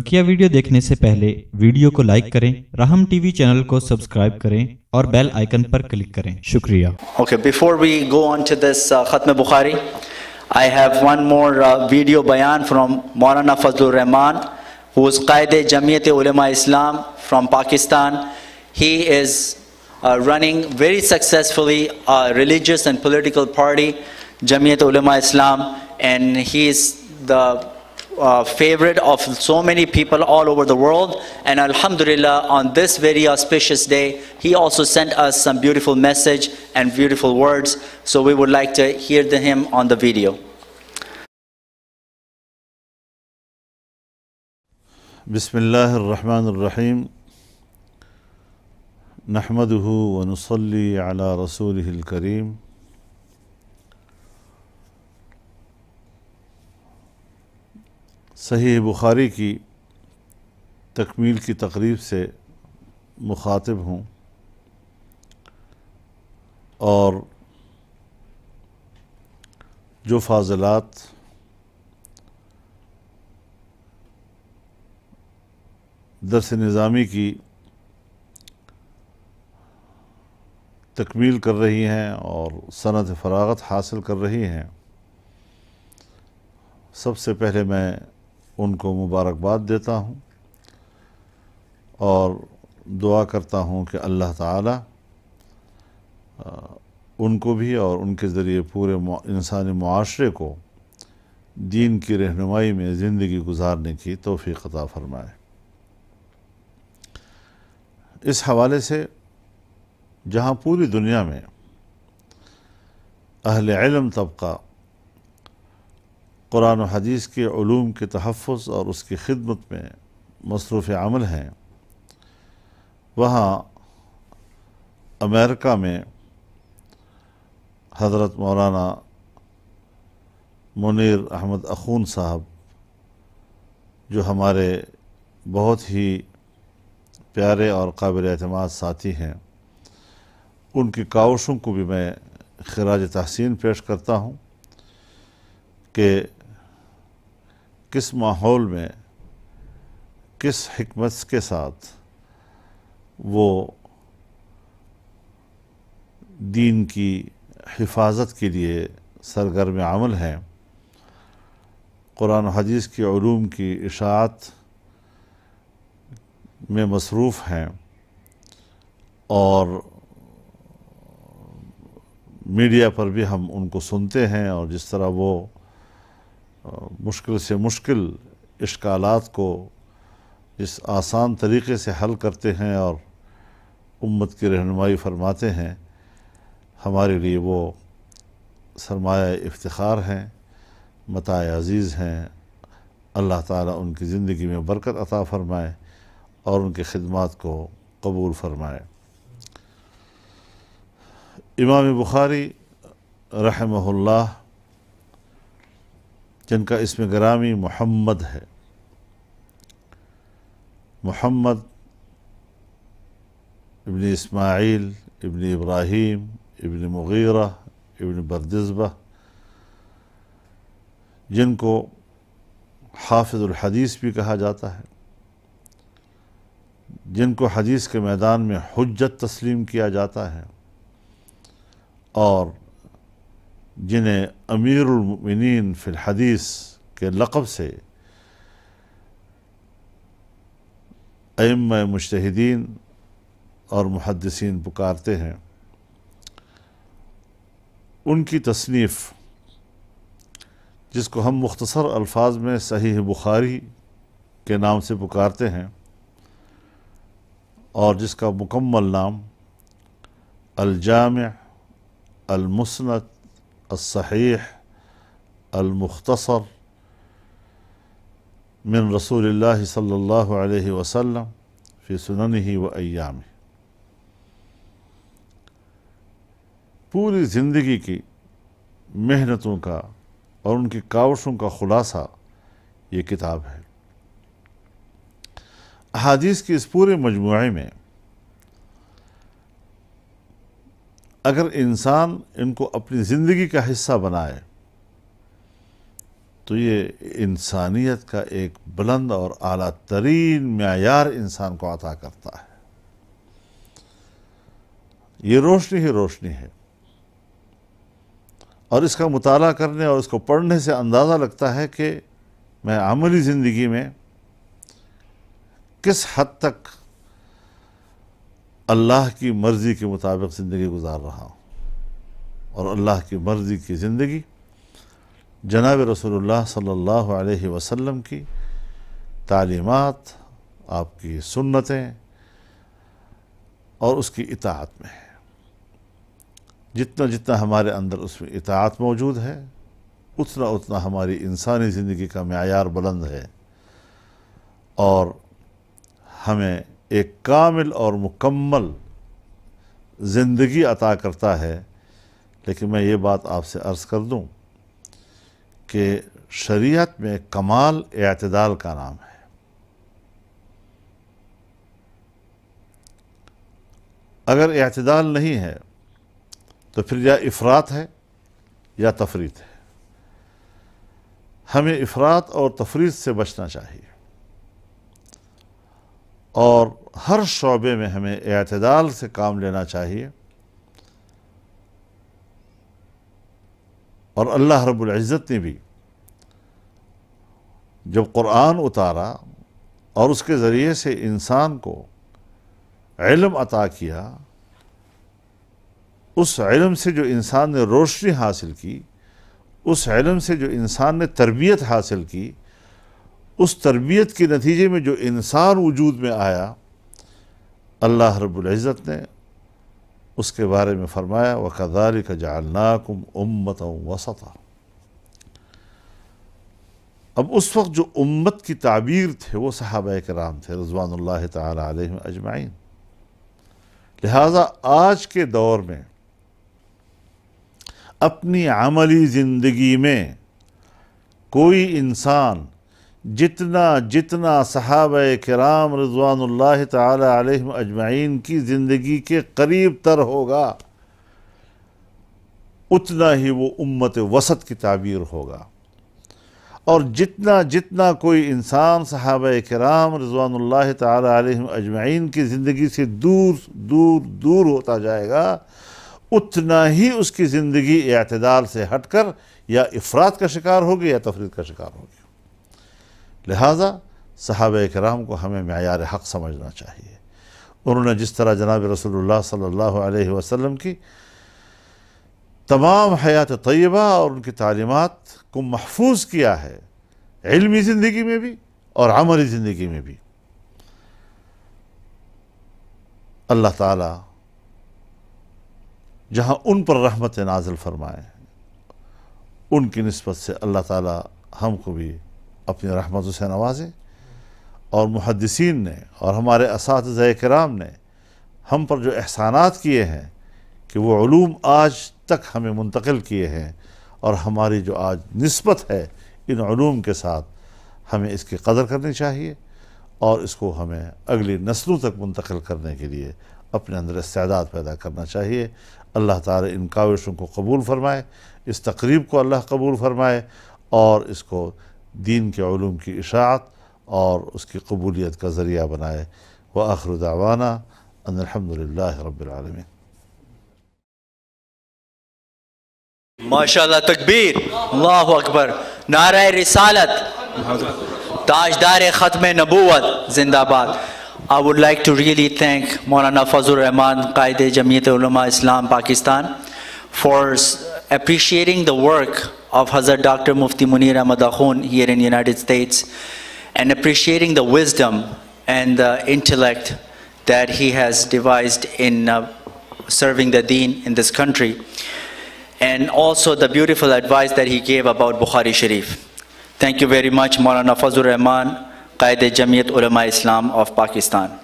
बकिया वीडियो देखने से पहले वीडियो को लाइक करें राहम टीवी चैनल को सब्सक्राइब करें और बेल आइकन पर क्लिक करें शुक्रिया okay before we go on to this खत्म Bukhari I have one more video bayan from Maulana Fazl Rehman who is Qaid Jamiat Ulema Islam from Pakistan he is running very successfully religious and political party Jamiat Ulema Islam and he is the uh, favorite of so many people all over the world. And Alhamdulillah, on this very auspicious day, he also sent us some beautiful message and beautiful words. So we would like to hear the him on the video. بسم نحمده ونصلي على رسوله الكريم सही बुखारी की तकमील की तकरीब से मुखातिब हूँ और जो फाजलात दरस निज़ामी की तकमील कर रही हैं और सनत फरागत हासिल कर रही हैं सबसे पहले मैं उनको मुबारकबाद देता हूँ और दुआ करता हूँ कि अल्लाह ताला उनको भी और उनके ज़रिए पूरे इंसानी माशरे को दीन की रहनुमाई में ज़िंदगी गुजारने की तोफ़ी अता फ़रमाए इस हवाले से जहाँ पूरी दुनिया में अहल तबका कुरान और हदीस के ूम के तहफ़ और उसकी खिदमत में मसरूफ़ अमल हैं वहाँ अमेरिका में हज़रत मौलाना मुनीर अहमद अखून साहब जो हमारे बहुत ही प्यारे और काबिल अतमाद साथी हैं उनकी कावशों को भी मैं खराज तहसीन पेश करता हूँ कि किस माहौल में किस हमत के साथ वो दीन की हिफाजत के लिए सरगर्म अमल हैं कुरान हदीस के ूम की इशात में मसरूफ़ हैं और मीडिया पर भी हम उनको सुनते हैं और जिस तरह वो मुश्किल से मुश्किल इश्काल को इस आसान तरीके से हल करते हैं और उम्मत की रहनुमाई फरमाते हैं हमारे लिए वो सरमाया इफ्तार हैं मताए अज़ीज़ हैं अल्लाह ताला उनकी ज़िंदगी में बरकत अता फ़रमाए और उनके ख़िदमत को कबूल फ़रमाए इमाम बुखारी रहमहुल्लाह जिनका इसमें ग्रामी मोहम्मद है मोहम्मद इबन इस्माइल इबन इब्राहीम इबन मुगीरा इबन बरदिसबा जिनको हाफिजुल हदीस भी कहा जाता है जिनको हदीस के मैदान में हजत तस्लीम किया जाता है और जिन्हें अमीरमिन हदीस के लक़ब से अम मुशहदीन और मुहदसिन पुकारते हैं उनकी तसनीफ़ जिसको हम मुख्तसर अल्फाज में सही बुखारी के नाम से पुकारते हैं और जिसका मुकम्मल नाम अलजाम अलमसनत الصحيح المختصر من رسول الله صلى الله عليه وسلم في सुननह व अयाम पूरी ज़िंदगी की मेहनतों का और उनकी कावशों का ख़ुलासा ये किताब है अहादीस की इस पूरे मजमू में अगर इंसान इनको अपनी ज़िंदगी का हिस्सा बनाए तो ये इंसानियत का एक बुलंद और अली तरीन मैार इंसान को अता करता है ये रोशनी ही रोशनी है और इसका मताल करने और इसको पढ़ने से अंदाज़ा लगता है कि मैं आमली ज़िंदगी में किस हद तक अल्लाह की मर्ज़ी के मुताबिक ज़िंदगी गुजार रहा हूँ और अल्लाह की मर्ज़ी की ज़िंदगी जनाब रसोल्ला सल्ला वसम की तालीमत आपकी सुन्नतें और उसकी इतात में है जितना जितना हमारे अंदर उसमें इतात मौजूद है उतना उतना हमारी इंसानी ज़िंदगी का मैार बुलंद है और हमें एक कामिल और मुकम्मल ज़िंदगी अता करता है लेकिन मैं ये बात आपसे अर्ज़ कर दूँ कि शरीयत में कमाल एतदाल का नाम है अगर एतदाल नहीं है तो फिर या इफरात है या तफरीत है हमें अफरात और तफरीत से बचना चाहिए और हर शोबे में हमें अतदाल से काम लेना चाहिए और अल्लाह रब्बुल इज़्ज़त ने भी जब कुरान उतारा और उसके ज़रिए से इंसान को इल्म अता किया उस इल्म से जो इंसान ने रोशनी हासिल की उस इल्म से जो इंसान ने तरबियत हासिल की उस तरबियत के नतीजे में जो इंसान वजूद में आया अल्लाह रब्ज़त ने उसके बारे में फ़रमाया व कदार का जालनाकुम उम्मत वसता अब उस वक्त जो उम्मत की ताबीर थे वो साहब कराम थे रजवान तजमाइन अजमाइन लिहाजा आज के दौर में अपनी अमली ज़िंदगी में कोई इंसान जितना जितना सहाब कराम रज़वानल तम अजमाइन की ज़िंदगी के करीब तर होगा उतना ही वो उम्मत वसत की ताबीर होगा और जितना जितना कोई इंसान सहाब कराम रजवानल तम अजमाइन की ज़िंदगी से दूर दूर दूर होता जाएगा उतना ही उसकी ज़िंदगी अतदार से हट कर या अफराद का शिकार होगी या तफरीद का शिकार होगी लिहाजा सहाब कराम को हमें मैार हक़ समझना चाहिए उन्होंने जिस तरह जनाब रसोल्ला सल्ला वसम की तमाम हयात तयबा और उनकी तालीमत को महफूज किया है इलमी ज़िंदगी में भी और अमली ज़िंदगी में भी अल्लाह ताला उन पर रहमत नाजल फरमाए उनकी नस्बत से अल्लाह ताला हमको भी अपनी रहमत से नवाजे और मुहदसिन ने और हमारे इस कराम ने हम पर जो एहसानात किए हैं कि वो ूम आज तक हमें मुंतकिल किए हैं और हमारी जो आज नस्बत है इन इनूम के साथ हमें इसकी कदर करनी चाहिए और इसको हमें अगली नस्लों तक मुंतकिल करने के लिए अपने अंदर इस्तादात पैदा करना चाहिए अल्लाह ताला इन काविशों को कबूल फरमाए इस तकरीब को अल्लाह कबूल फरमाए और इसको दीन के ूम की इशात और उसकी कबूलियत का ज़रिया बनाए व आखर दावाना अनहमदिल्ला रबालमीन माशा तकबीर अल्लाह अकबर नारा रिसालत ताजदार ख़त्म नबूत जिंदाबाद I would like to really thank Maulana Fazul Rahman, Qaeda Jamiat Ulama Islam, Pakistan, for appreciating the work of Hazrat Dr. Mufti Munir Ahmad Akhun here in the United States and appreciating the wisdom and the intellect that he has devised in uh, serving the deen in this country and also the beautiful advice that he gave about Bukhari Sharif. Thank you very much, Maulana Fazul Rahman, Qaeda Jamiyat Ulama Islam of Pakistan.